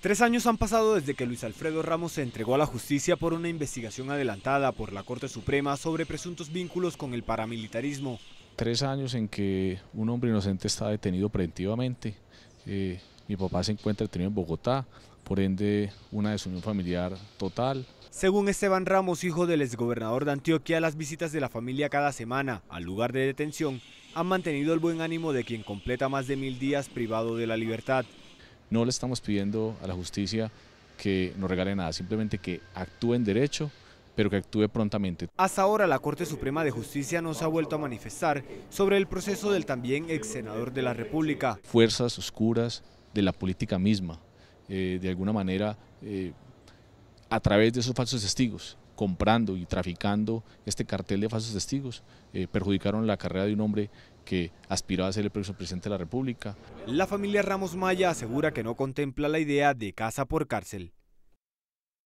Tres años han pasado desde que Luis Alfredo Ramos se entregó a la justicia por una investigación adelantada por la Corte Suprema sobre presuntos vínculos con el paramilitarismo. Tres años en que un hombre inocente está detenido preventivamente. Eh, mi papá se encuentra detenido en Bogotá, por ende una desunión familiar total. Según Esteban Ramos, hijo del exgobernador de Antioquia, las visitas de la familia cada semana al lugar de detención han mantenido el buen ánimo de quien completa más de mil días privado de la libertad. No le estamos pidiendo a la justicia que nos regale nada, simplemente que actúe en derecho, pero que actúe prontamente. Hasta ahora la Corte Suprema de Justicia no se ha vuelto a manifestar sobre el proceso del también ex senador de la República. Fuerzas oscuras de la política misma, eh, de alguna manera eh, a través de esos falsos testigos, comprando y traficando este cartel de falsos testigos, eh, perjudicaron la carrera de un hombre que aspiraba a ser el próximo presidente de la República. La familia Ramos Maya asegura que no contempla la idea de casa por cárcel.